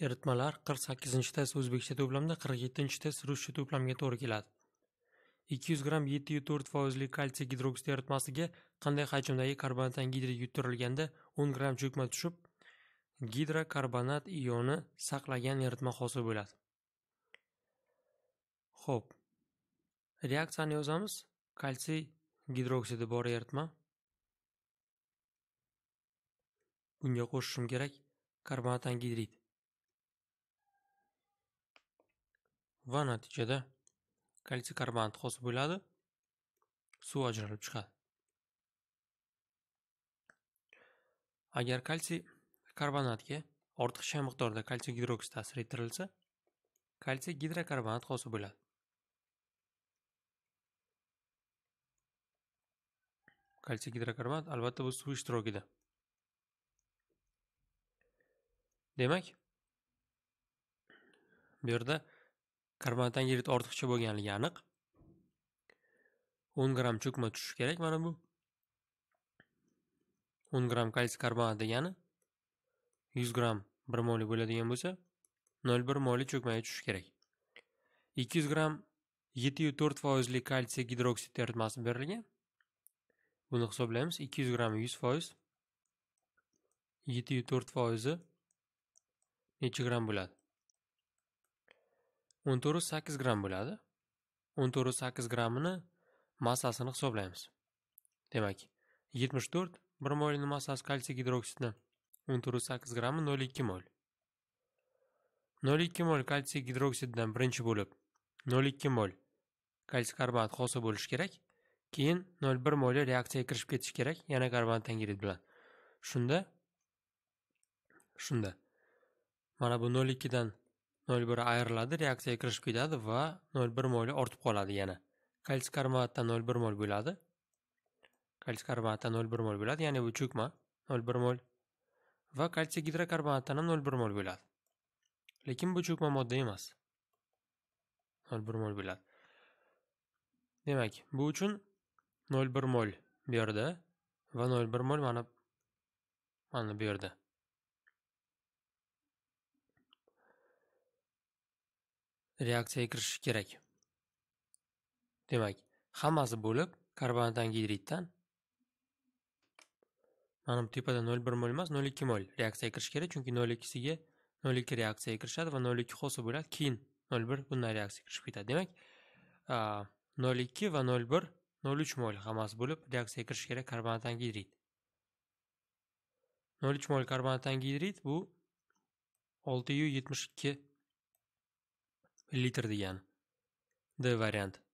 eritmalar 48 test o'zbekcha to'plamda 47 test ruscha to'plamga to'g'ri keladi 200 gramm 7,4 foizli kalsiy gidroksid eritmasiga qanday hajmdagi karbonatangidrid yuttirilganda 10 gramm cho'kma tushib gidrokarbonat ioni saqlagan eritma hosil bo'ladi Xo'p. reaksiyani yozamiz kalsiy gidroksidi bor eritma bunga qo'shishim kerak karbonat angidrid va natijada kalsiy karbonat hosil bo'ladi suv ajralib chiqadi agar kalsiy karbonatga ortiqcha miqdorda kalsiy gidroksid ta'sir ettirilsa kalsiy gidrokarbonat hosil bo'ladi kalsiy gidrokarbonat albatta bu suv ishtirokida demak bu yerda karbonatdan girit ortiqcha bo'lganligi aniq o'n gramm cho'kma tushishi kerak mana bu o'n gramm kalsiy karbonat degani yuz gramm bir molli bo'ladigan bo'lsa nol bir molli cho'kmaga tushishi kerak ikki yuz gramm yetti yu to'rt foizli kalsiy gidroksid eritmasi berilgan buni hisoblaymiz ikki yuz gramm yuz foiz yetti yu to'rt foizi necha gramm bo'ladi o'n to'rt sakkiz gramm bo'ladi o'n to'rt sakkiz grammini massasini hisoblaymiz demak yetmish to'rt bir molni massasi kalsiy gidroksidni o'n to'rt sakkiz grammi nol ikki mol nol ikki mol kalsiy gidroksididan birinchi bo'lib nol ikki mol kalsiy karbonat hosil bo'lishi kerak keyin nol bir moli reaksiyaga kirishib ketishi kerak yana karbonat tangrid bilan shunda shunda mana bu nol ikkidan nol bir ayriladi reaksiyaga kirishib ketadi va nol bir molli ortib qoladi yana kalsiy karbonaatdan nol bir mol bo'ladi kalsiy karbonaatdan nol bir mol bo'ladi ya'ni bu cho'kma nol bir mol va kalsiy gidrokarbonatdan ham nol bir mol bo'ladi lekin bu cho'kma modda emas nol bir mol bo'ladi demak bu uchun nol bir mol bu yerda va nol bir mol mana mana bu yerda reaksiyaga kirishishi kerak. Demak, hammasi bo'lib angidriddan mana bu tepada 0,1 mol emas 0,2 mol reaksiyaga kirishi kerak chunki 0,2 nol 0,2 reaksiyaga kirishadi va 0,2 hosil bo'ladi keyin 0,1 bundan reaksiyaga kirishib ketadi demak 0,2 va 0,1 0,3 mol hammasi bo'lib reaksiyaga kirishi kerak nol 0,3 mol angidrid bu 6 yetmish ikki litr degan. D varianti